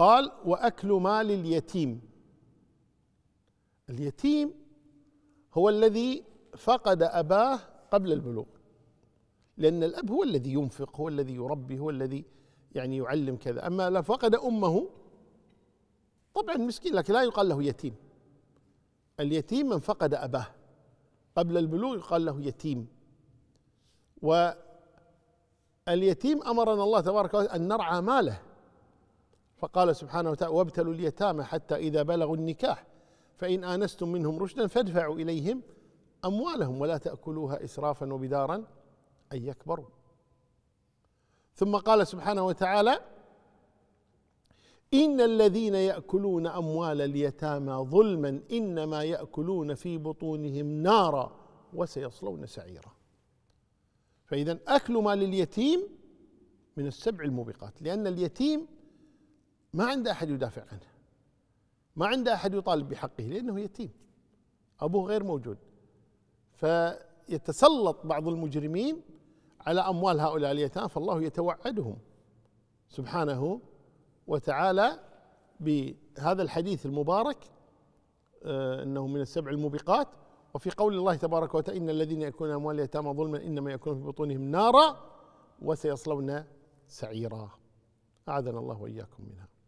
قال واكل مال اليتيم اليتيم هو الذي فقد اباه قبل البلوغ لان الاب هو الذي ينفق هو الذي يربي هو الذي يعني يعلم كذا اما لو فقد امه طبعا مسكين لكن لا يقال له يتيم اليتيم من فقد اباه قبل البلوغ يقال له يتيم واليتيم امرنا الله تبارك وتعالى ان نرعى ماله فقال سبحانه وتعالى وابتلوا اليتامى حتى إذا بلغوا النكاح فإن آنستم منهم رشدا فادفعوا إليهم أموالهم ولا تأكلوها إسرافا وبدارا أن يكبروا ثم قال سبحانه وتعالى إن الذين يأكلون أموال اليتامى ظلما إنما يأكلون في بطونهم نارا وسيصلون سعيرا فإذا أكل مال اليتيم من السبع الموبقات لأن اليتيم ما عنده أحد يدافع عنه ما عنده أحد يطالب بحقه لأنه يتيم أبوه غير موجود فيتسلط بعض المجرمين على أموال هؤلاء اليتامى فالله يتوعدهم سبحانه وتعالى بهذا الحديث المبارك آه، انه من السبع الموبقات وفي قول الله تبارك وتعالى ان الذين ياكلون اموال اليتامى ظلما انما ياكلون في بطونهم نارا وسيصلون سعيرا اعاذنا الله واياكم منها